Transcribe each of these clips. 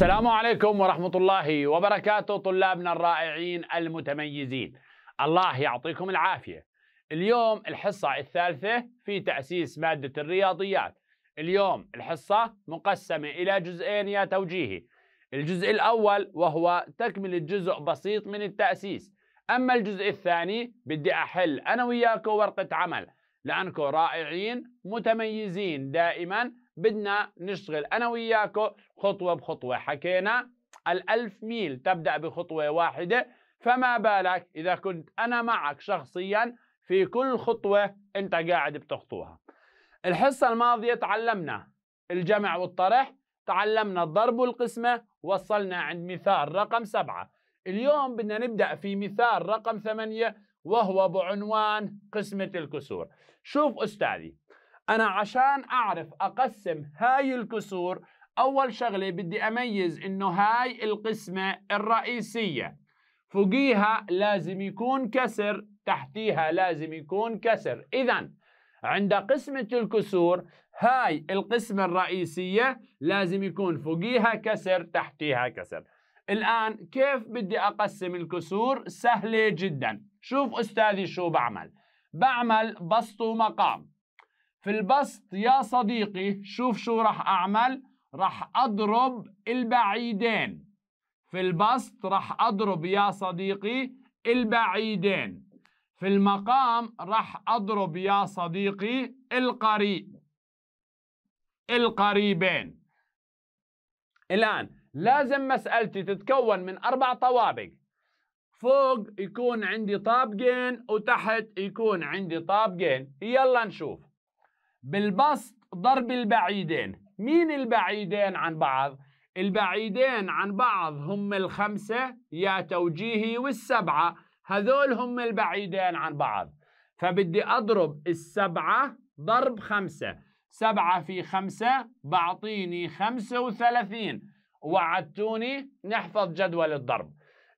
السلام عليكم ورحمة الله وبركاته طلابنا الرائعين المتميزين الله يعطيكم العافية اليوم الحصة الثالثة في تأسيس مادة الرياضيات اليوم الحصة مقسمة إلى جزئين يا توجيهي الجزء الأول وهو تكملة جزء بسيط من التأسيس أما الجزء الثاني بدي أحل أنا وياكم ورقة عمل لأنكم رائعين متميزين دائما بدنا نشتغل أنا وياكو خطوة بخطوة حكينا الألف ميل تبدأ بخطوة واحدة فما بالك إذا كنت أنا معك شخصيا في كل خطوة أنت قاعد بتخطوها الحصة الماضية تعلمنا الجمع والطرح تعلمنا الضرب والقسمة وصلنا عند مثال رقم سبعة اليوم بدنا نبدأ في مثال رقم ثمانية وهو بعنوان قسمة الكسور شوف أستاذي أنا عشان أعرف أقسم هاي الكسور أول شغلة بدي أميز إنه هاي القسمة الرئيسية فوقيها لازم يكون كسر تحتيها لازم يكون كسر إذا عند قسمة الكسور هاي القسمة الرئيسية لازم يكون فوقيها كسر تحتيها كسر الآن كيف بدي أقسم الكسور سهلة جدا شوف أستاذي شو بعمل بعمل بسط ومقام في البسط يا صديقي شوف شو راح أعمل راح أضرب البعيدين في البسط راح أضرب يا صديقي البعيدين في المقام راح أضرب يا صديقي القريب القريبين الآن لازم مسألتي تتكون من أربع طوابق فوق يكون عندي طابقين وتحت يكون عندي طابقين يلا نشوف بالبسط ضرب البعيدين مين البعيدين عن بعض؟ البعيدين عن بعض هم الخمسة يا توجيهي والسبعة هذول هم البعيدين عن بعض فبدي أضرب السبعة ضرب خمسة سبعة في خمسة بعطيني خمسة وثلاثين وعدتوني نحفظ جدول الضرب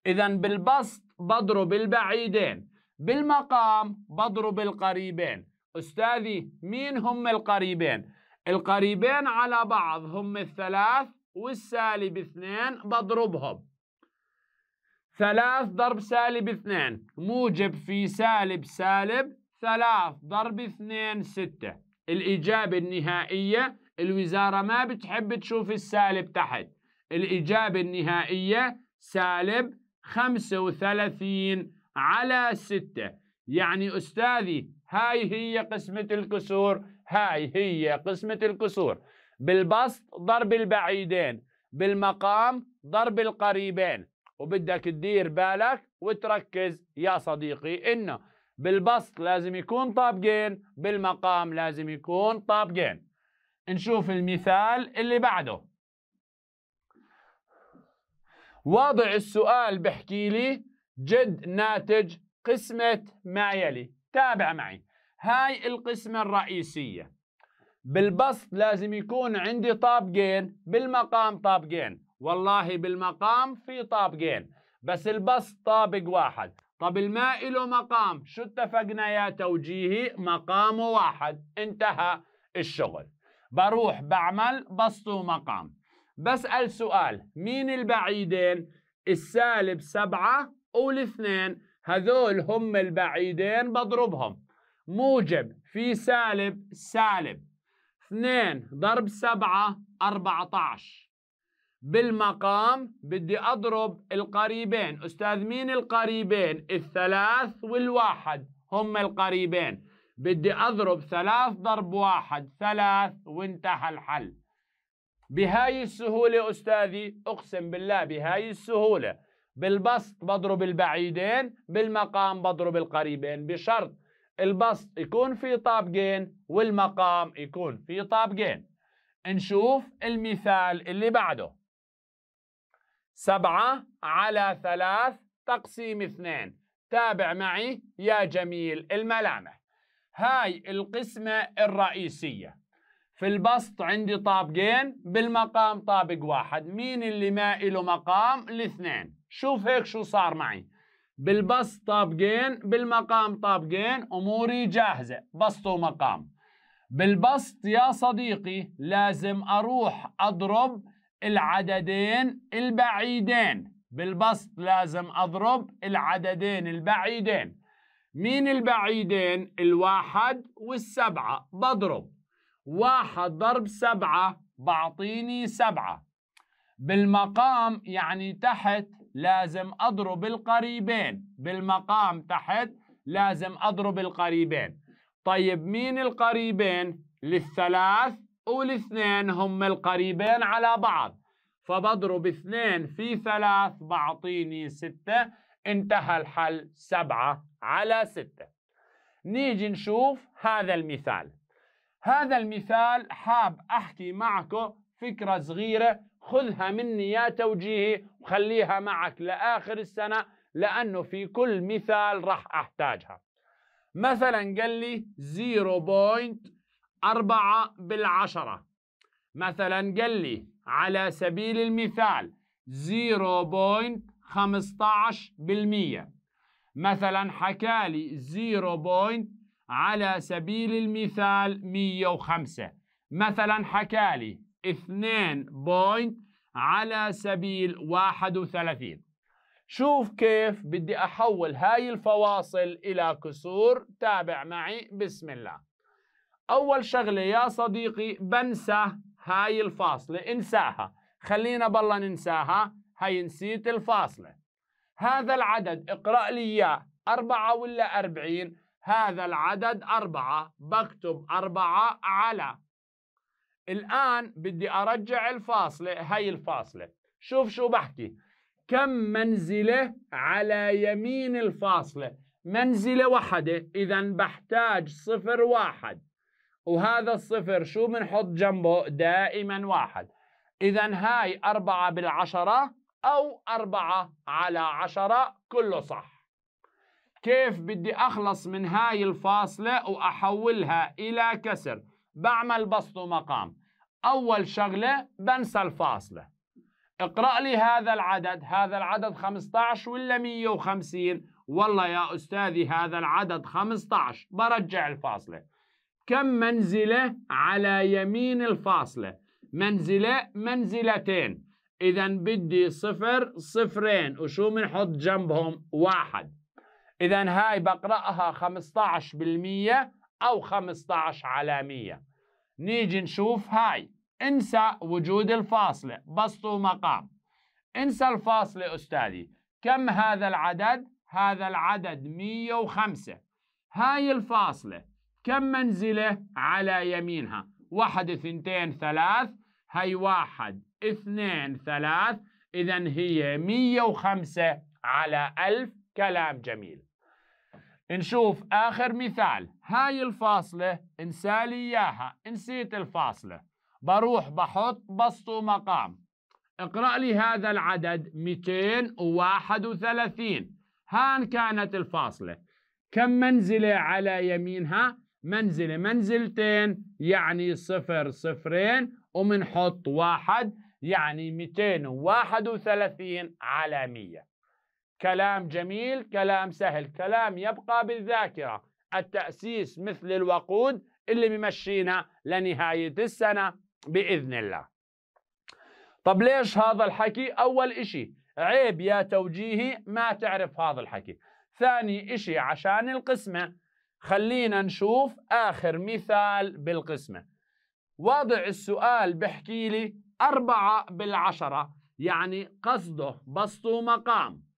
إذا بالبسط بضرب البعيدين بالمقام بضرب القريبين أستاذي مين هم القريبين؟ القريبين على بعض هم الثلاث والسالب اثنين بضربهم ثلاث ضرب سالب اثنين موجب في سالب سالب ثلاث ضرب اثنين ستة الإجابة النهائية الوزارة ما بتحب تشوف السالب تحت الإجابة النهائية سالب خمسة وثلاثين على ستة يعني أستاذي هاي هي قسمة الكسور هاي هي قسمة الكسور بالبسط ضرب البعيدين بالمقام ضرب القريبين وبدك تدير بالك وتركز يا صديقي انه بالبسط لازم يكون طابقين بالمقام لازم يكون طابقين نشوف المثال اللي بعده واضع السؤال بحكي لي جد ناتج قسمة ما يلي تابع معي هاي القسمة الرئيسية بالبسط لازم يكون عندي طابقين بالمقام طابقين والله بالمقام في طابقين بس البسط طابق واحد طب الماء له مقام شو اتفقنا يا توجيهي مقامه واحد انتهى الشغل بروح بعمل بسط ومقام بسأل سؤال مين البعيدين السالب سبعة والاثنين هذول هم البعيدين بضربهم موجب في سالب سالب 2 ضرب 7 14 بالمقام بدي أضرب القريبين أستاذ مين القريبين الثلاث والواحد هم القريبين بدي أضرب ثلاث ضرب واحد ثلاث وانتهى الحل بهاي السهولة أستاذي أقسم بالله بهاي السهولة بالبسط بضرب البعيدين بالمقام بضرب القريبين بشرط البسط يكون في طابقين والمقام يكون في طابقين نشوف المثال اللي بعده سبعة على ثلاث تقسيم اثنين تابع معي يا جميل الملامح هاي القسمة الرئيسية في البسط عندي طابقين بالمقام طابق واحد مين اللي ما له مقام الاثنين شوف هيك شو صار معي بالبسط طابقين بالمقام طابقين اموري جاهزه بسط ومقام بالبسط يا صديقي لازم اروح اضرب العددين البعيدين بالبسط لازم اضرب العددين البعيدين مين البعيدين الواحد والسبعه بضرب واحد ضرب سبعه بعطيني سبعه بالمقام يعني تحت لازم أضرب القريبين بالمقام تحت لازم أضرب القريبين طيب مين القريبين للثلاث والاثنين هم القريبين على بعض فبضرب اثنين في ثلاث بعطيني ستة انتهى الحل سبعة على ستة نيجي نشوف هذا المثال هذا المثال حاب أحكي معكم فكرة صغيرة خذها مني يا توجيهي وخليها معك لآخر السنة لأنه في كل مثال راح أحتاجها مثلا قال لي 0.4 بالعشرة مثلا قال لي على سبيل المثال 0.15% بالمية مثلا حكالي 0. على سبيل المثال 105 مثلا حكالي 2 بوينت على سبيل 31 شوف كيف بدي أحول هاي الفواصل إلى كسور تابع معي بسم الله أول شغلة يا صديقي بنسى هاي الفاصلة انساها خلينا بالله ننساها هاي نسيت الفاصلة هذا العدد اقرأ لي إياه أربعة ولا أربعين هذا العدد أربعة بكتب أربعة على الآن بدي أرجع الفاصلة هاي الفاصلة شوف شو بحكي كم منزلة على يمين الفاصلة منزلة واحدة إذا بحتاج صفر واحد وهذا الصفر شو بنحط جنبه دائما واحد إذا هاي أربعة بالعشرة أو أربعة على عشرة كله صح كيف بدي أخلص من هاي الفاصلة وأحولها إلى كسر بعمل بسط ومقام أول شغلة بنسى الفاصلة اقرأ لي هذا العدد هذا العدد 15 ولا 150 والله يا أستاذي هذا العدد 15 برجع الفاصلة كم منزلة على يمين الفاصلة منزلة منزلتين إذا بدي صفر صفرين وشو بنحط جنبهم واحد إذا هاي بقرأها 15% أو 15 على 100 نيجي نشوف هاي انسى وجود الفاصلة بسطوا مقام انسى الفاصلة أستاذي كم هذا العدد؟ هذا العدد 105 هاي الفاصلة كم منزلة على يمينها؟ واحد اثنتين ثلاث هاي واحد اثنين ثلاث إذا هي 105 على 1000 كلام جميل نشوف آخر مثال هاي الفاصلة انسالي إياها نسيت الفاصلة بروح بحط بسط ومقام اقرأ لي هذا العدد 231 هان كانت الفاصلة كم منزلة على يمينها منزلة منزلتين يعني صفر صفرين ومنحط واحد يعني 231 على 100 كلام جميل كلام سهل كلام يبقى بالذاكرة التأسيس مثل الوقود اللي بمشينا لنهاية السنة بإذن الله طب ليش هذا الحكي أول إشي عيب يا توجيهي ما تعرف هذا الحكي ثاني إشي عشان القسمة خلينا نشوف آخر مثال بالقسمة وضع السؤال بحكي لي أربعة بالعشرة يعني قصده بسطه مقام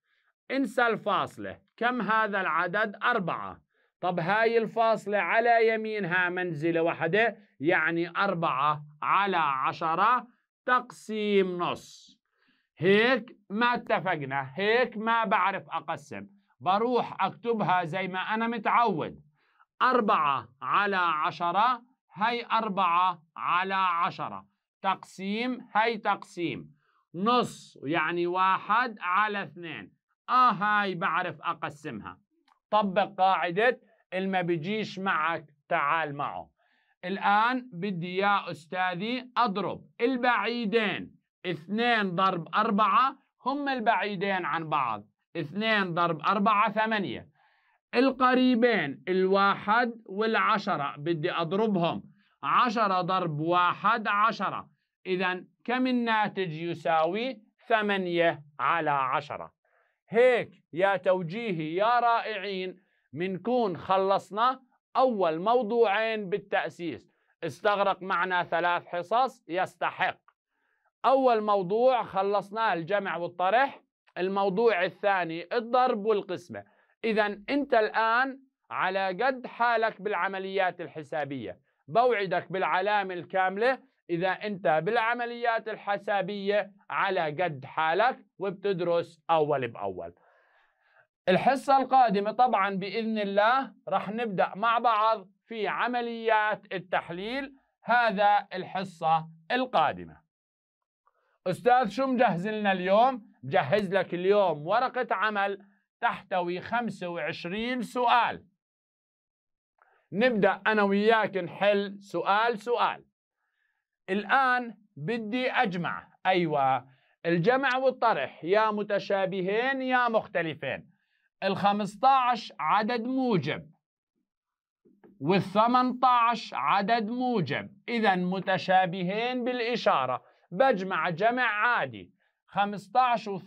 انسى الفاصلة كم هذا العدد أربعة طب هاي الفاصلة على يمينها منزلة واحدة يعني أربعة على عشرة تقسيم نص هيك ما اتفقنا هيك ما بعرف أقسم بروح أكتبها زي ما أنا متعود أربعة على عشرة هي أربعة على عشرة تقسيم هي تقسيم نص يعني واحد على اثنين آه هاي بعرف أقسمها طبق قاعدة الما بيجيش معك تعال معه الآن بدي يا أستاذي أضرب البعيدين اثنين ضرب أربعة هم البعيدين عن بعض اثنين ضرب أربعة ثمانية القريبين الواحد والعشرة بدي أضربهم عشرة ضرب واحد عشرة إذا كم الناتج يساوي ثمانية على عشرة هيك يا توجيهي يا رائعين منكون خلصنا أول موضوعين بالتأسيس استغرق معنا ثلاث حصص يستحق أول موضوع خلصناه الجمع والطرح الموضوع الثاني الضرب والقسمة إذا أنت الآن على قد حالك بالعمليات الحسابية بوعدك بالعلامة الكاملة إذا أنت بالعمليات الحسابية على قد حالك وبتدرس أول بأول الحصة القادمة طبعا بإذن الله رح نبدأ مع بعض في عمليات التحليل هذا الحصة القادمة أستاذ شو مجهز لنا اليوم؟ مجهز لك اليوم ورقة عمل تحتوي 25 سؤال نبدأ أنا وياك نحل سؤال سؤال الآن بدي أجمع أيوة الجمع والطرح يا متشابهين يا مختلفين ال عدد موجب وال عدد موجب إذا متشابهين بالإشارة بجمع جمع عادي 15 و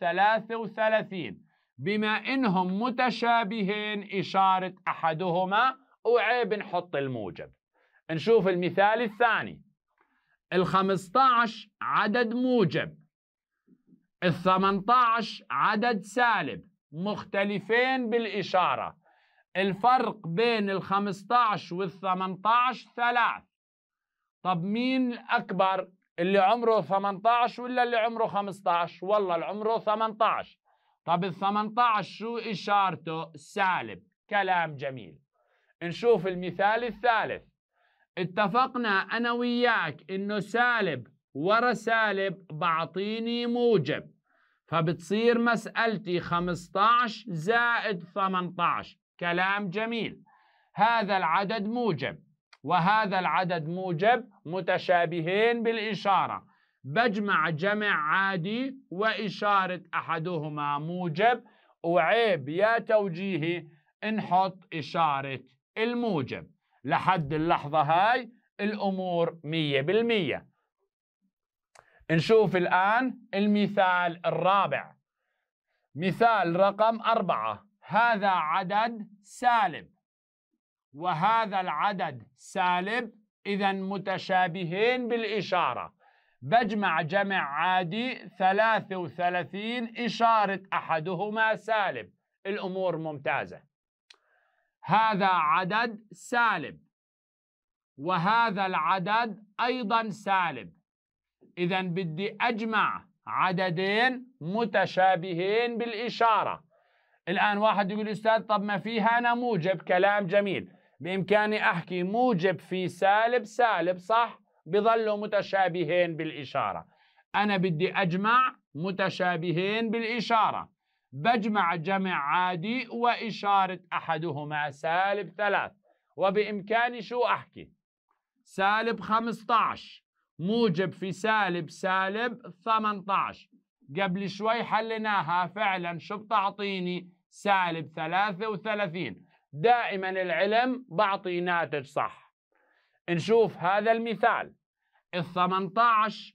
ثلاثة وثلاثين بما إنهم متشابهين إشارة أحدهما وعيب نحط الموجب نشوف المثال الثاني الخمسة عشر عدد موجب الثمانية عشر عدد سالب مختلفين بالإشارة الفرق بين الخمسة عشر والثمانية عشر ثلاث طب مين الأكبر اللي عمره 18 ولا اللي عمره 15 والله اللي عمره 18 طب ال 18 شو إشارته سالب كلام جميل نشوف المثال الثالث اتفقنا أنا وياك إنه سالب ورا سالب بعطيني موجب فبتصير مسألتي 15 زائد 18 كلام جميل هذا العدد موجب وهذا العدد موجب متشابهين بالإشارة بجمع جمع عادي وإشارة أحدهما موجب وعيب يا توجيهي نحط إشارة الموجب لحد اللحظة هاي الأمور مية بالمية نشوف الآن المثال الرابع مثال رقم أربعة هذا عدد سالب وهذا العدد سالب إذا متشابهين بالإشارة بجمع جمع عادي 33 إشارة أحدهما سالب الأمور ممتازة هذا عدد سالب وهذا العدد أيضا سالب إذا بدي أجمع عددين متشابهين بالإشارة الآن واحد يقول أستاذ طب ما فيها أنا موجب كلام جميل بإمكاني أحكي موجب في سالب سالب صح بظلوا متشابهين بالإشارة أنا بدي أجمع متشابهين بالإشارة بجمع جمع عادي وإشارة أحدهما سالب ثلاث وبإمكاني شو أحكي سالب 15 موجب في سالب سالب 18 قبل شوي حليناها فعلا شو بتعطيني سالب ثلاثة وثلاثين دائما العلم بعطي ناتج صح نشوف هذا المثال ال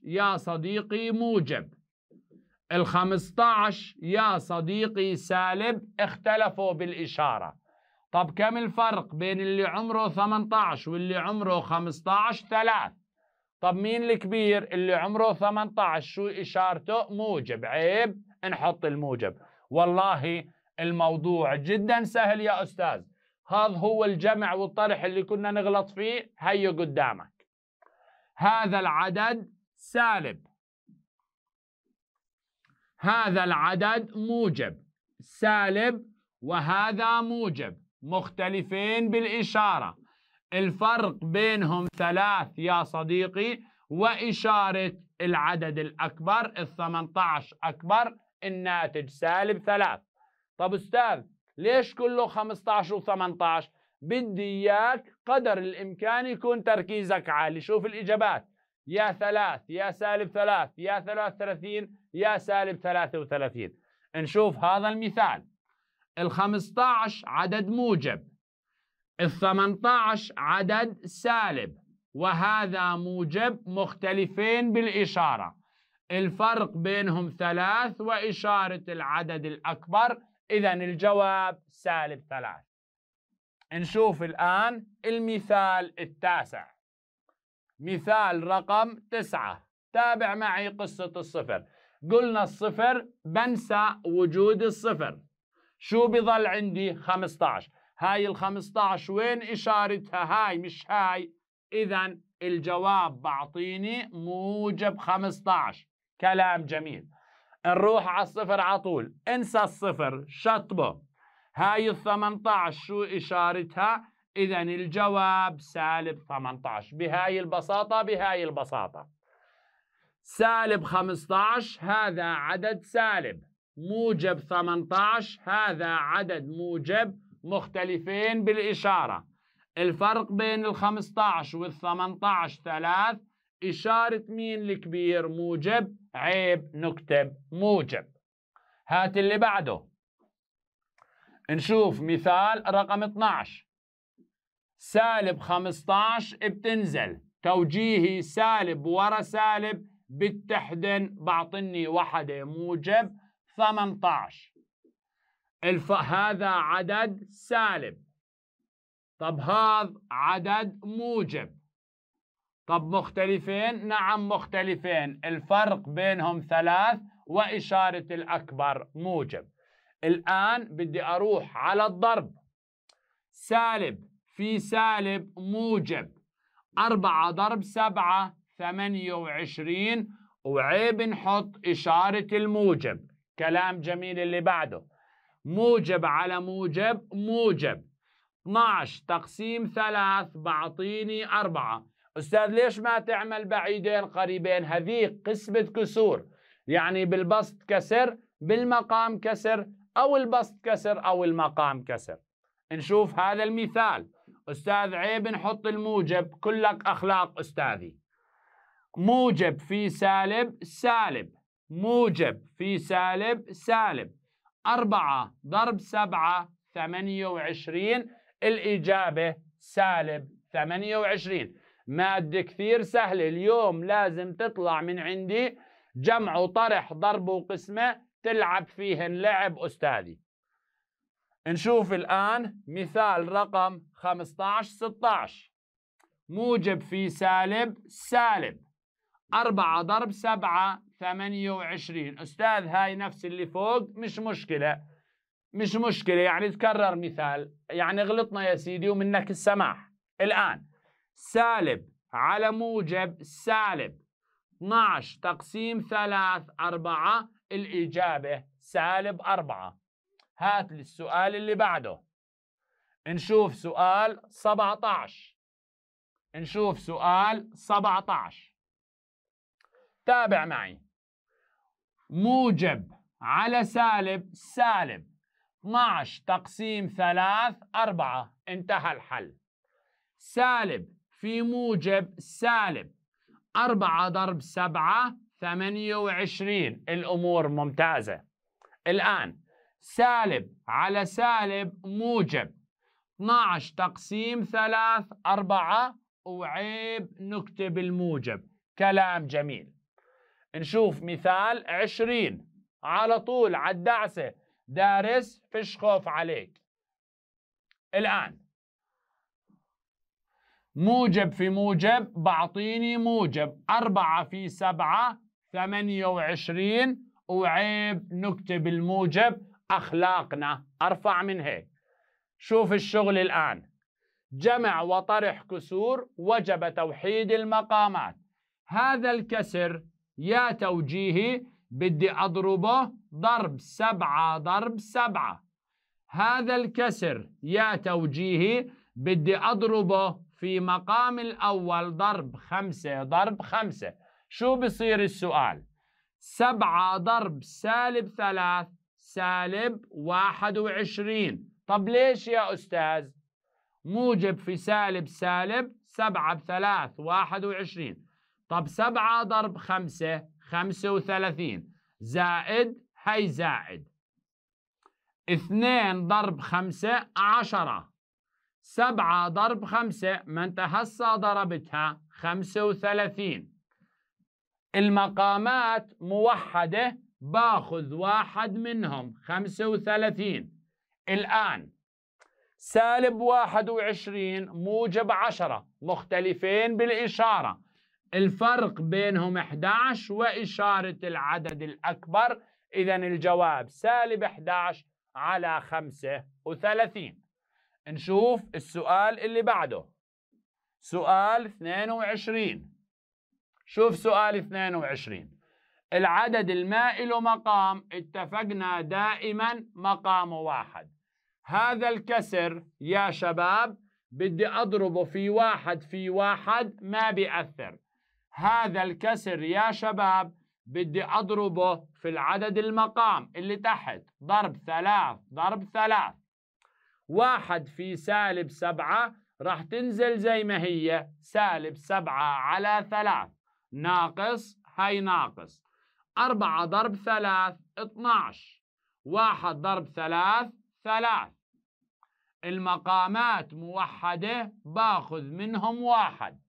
يا صديقي موجب ال 15 يا صديقي سالب اختلفوا بالإشارة طب كم الفرق بين اللي عمره 18 واللي عمره 15 ثلاث طب مين الكبير اللي عمره 18 شو إشارته موجب عيب نحط الموجب والله الموضوع جدا سهل يا أستاذ هذا هو الجمع والطرح اللي كنا نغلط فيه هيو قدامك هذا العدد سالب هذا العدد موجب سالب وهذا موجب مختلفين بالإشارة الفرق بينهم ثلاث يا صديقي وإشارة العدد الأكبر الثمنتعش 18 أكبر الناتج سالب ثلاث طب أستاذ ليش كله خمستعش وثمنتعش بدي إياك قدر الإمكان يكون تركيزك عالي شوف الإجابات يا ثلاث يا سالب ثلاث يا ثلاث ثلاثين يا سالب ثلاثة وثلاثين نشوف هذا المثال الخمسة عشر عدد موجب الثمانية عشر عدد سالب وهذا موجب مختلفين بالإشارة الفرق بينهم ثلاث وإشارة العدد الأكبر إذا الجواب سالب ثلاث نشوف الآن المثال التاسع مثال رقم تسعة تابع معي قصة الصفر قلنا الصفر بنسى وجود الصفر شو بظل عندي 15 هاي ال 15 وين إشارتها هاي مش هاي إذا الجواب بعطيني موجب 15 كلام جميل نروح على الصفر على طول انسى الصفر شطبه هاي ال 18 شو إشارتها إذا الجواب سالب 18 بهاي البساطة بهاي البساطة سالب 15 هذا عدد سالب موجب 18 هذا عدد موجب مختلفين بالإشارة الفرق بين ال 15 وال 18 ثلاث إشارة مين الكبير موجب عيب نكتب موجب هات اللي بعده نشوف مثال رقم 12 سالب 15 بتنزل توجيهي سالب ورا سالب بتحدن بعطني وحدة موجب 18 الف هذا عدد سالب طب هذا عدد موجب طب مختلفين نعم مختلفين الفرق بينهم ثلاث وإشارة الأكبر موجب الآن بدي أروح على الضرب سالب في سالب موجب أربعة ضرب سبعة ثمانية وعشرين وعيب نحط إشارة الموجب كلام جميل اللي بعده موجب على موجب موجب 12 تقسيم 3 بعطيني 4 أستاذ ليش ما تعمل بعيدين قريبين هذه قسمة كسور يعني بالبسط كسر بالمقام كسر أو البسط كسر أو المقام كسر نشوف هذا المثال أستاذ عيب نحط الموجب كلك أخلاق أستاذي موجب في سالب سالب موجب في سالب سالب أربعة ضرب سبعة ثمانية وعشرين الإجابة سالب ثمانية وعشرين مادة كثير سهلة اليوم لازم تطلع من عندي جمع وطرح ضرب وقسمة تلعب فيهن لعب أستاذي نشوف الآن مثال رقم 15 16 موجب في سالب سالب 4 ضرب 7 28 أستاذ هاي نفس اللي فوق مش مشكلة مش مشكلة يعني تكرر مثال يعني غلطنا يا سيدي ومنك السماح الآن سالب على موجب سالب 12 تقسيم 3 4 الإجابة سالب 4 هات للسؤال اللي بعده نشوف سؤال 17 نشوف سؤال 17 تابع معي موجب على سالب سالب 12 تقسيم 3 4 انتهى الحل سالب في موجب سالب 4 ضرب 7 28 الأمور ممتازة الآن سالب على سالب موجب 12 تقسيم 3 4 وعيب نكتب الموجب كلام جميل نشوف مثال 20 على طول على الدعسة دارس فش خوف عليك الآن موجب في موجب بعطيني موجب أربعة في سبعة ثمانية وعشرين وعيب نكتب الموجب أخلاقنا أرفع من هيك شوف الشغل الآن جمع وطرح كسور وجب توحيد المقامات هذا الكسر يا توجيهي بدي أضربه ضرب سبعة ضرب سبعة هذا الكسر يا توجيهي بدي أضربه في مقام الأول ضرب خمسة ضرب خمسة شو بصير السؤال سبعة ضرب سالب ثلاث سالب 21 طب ليش يا أستاذ موجب في سالب سالب 7 بثلاث 21 طب 7 ضرب 5 35 زائد هي زائد 2 ضرب 5 10 7 ضرب 5 ما انت هسه ضربتها 35 المقامات موحدة باخذ واحد منهم 35 الآن سالب 21 موجب 10 مختلفين بالإشارة الفرق بينهم 11 وإشارة العدد الأكبر إذا الجواب سالب 11 على 35 نشوف السؤال اللي بعده سؤال 22 شوف سؤال 22 العدد المائي له مقام اتفقنا دائما مقام واحد هذا الكسر يا شباب بدي أضربه في واحد في واحد ما بيأثر هذا الكسر يا شباب بدي أضربه في العدد المقام اللي تحت ضرب ثلاث ضرب ثلاث واحد في سالب سبعة راح تنزل زي ما هي سالب سبعة على ثلاث ناقص هاي ناقص 4 ضرب 3 12 1 ضرب 3 3 المقامات موحدة باخذ منهم واحد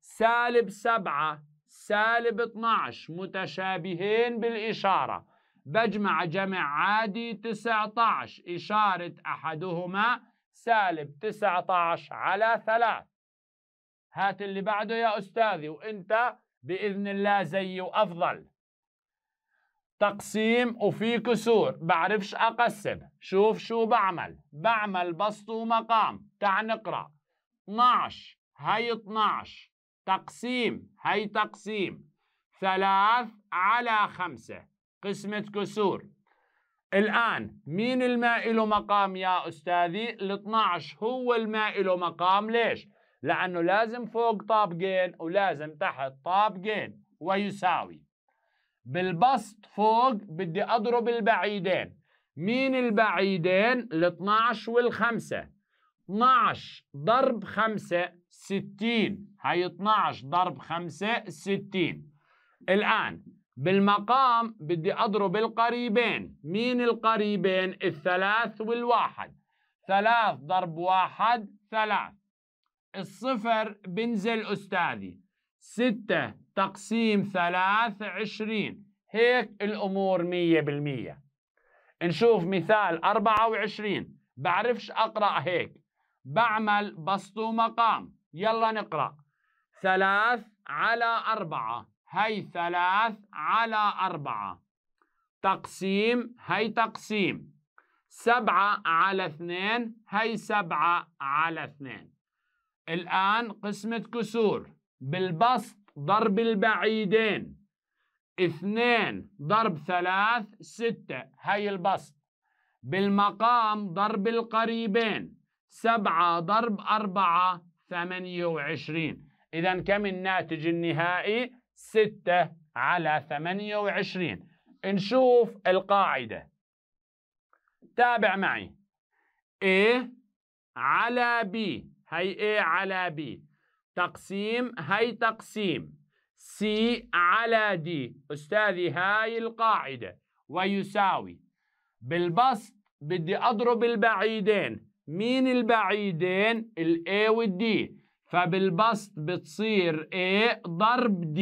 سالب 7 سالب 12 متشابهين بالإشارة بجمع جمع عادي 19 إشارة أحدهما سالب 19 على 3 هات اللي بعده يا أستاذي وإنت بإذن الله زي وأفضل تقسيم وفي كسور بعرفش أقسم شوف شو بعمل بعمل بسط ومقام تع نقرأ 12 هي 12 تقسيم هي تقسيم 3 على 5 قسمة كسور الآن مين الماء له مقام يا أستاذي؟ ال 12 هو الماء له مقام ليش؟ لأنه لازم فوق طابقين ولازم تحت طابقين ويساوي بالبسط فوق بدي أضرب البعيدين مين البعيدين؟ ال 12 وال 5 12 ضرب 5 60 هي 12 ضرب 5 60 الآن بالمقام بدي أضرب القريبين مين القريبين؟ الثلاث والواحد ثلاث ضرب واحد ثلاث الصفر بنزل أستاذي ستة تقسيم ثلاث عشرين هيك الأمور مية بالمية نشوف مثال أربعة وعشرين بعرفش أقرأ هيك بعمل بسط مقام يلا نقرأ ثلاث على أربعة هي ثلاث على أربعة تقسيم هي تقسيم سبعة على اثنين هي سبعة على اثنين الآن قسمة كسور بالبسط ضرب البعيدين اثنين ضرب ثلاث ستة هاي البسط بالمقام ضرب القريبين سبعة ضرب أربعة ثمانية وعشرين إذا كم الناتج النهائي ستة على ثمانية وعشرين نشوف القاعدة تابع معي A على B هي A على B تقسيم هاي تقسيم سي على دي أستاذي هاي القاعدة ويساوي بالبسط بدي أضرب البعيدين مين البعيدين؟ ال A وال D فبالبسط بتصير A ضرب D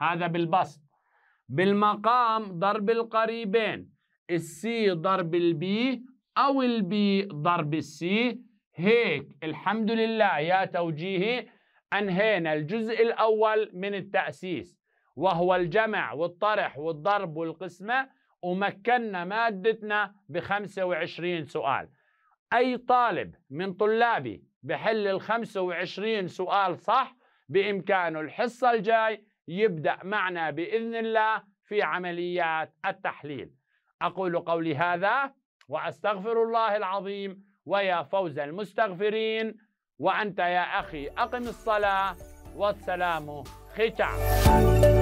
هذا بالبسط بالمقام ضرب القريبين السي ضرب البي أو البي ضرب السي هيك الحمد لله يا توجيهي أنهينا الجزء الأول من التأسيس وهو الجمع والطرح والضرب والقسمة ومكنا مادتنا ب 25 سؤال أي طالب من طلابي بحل ال 25 سؤال صح بإمكانه الحصة الجاي يبدأ معنا بإذن الله في عمليات التحليل أقول قولي هذا وأستغفر الله العظيم ويا فوز المستغفرين وأنت يا أخي أقم الصلاة والسلام ختام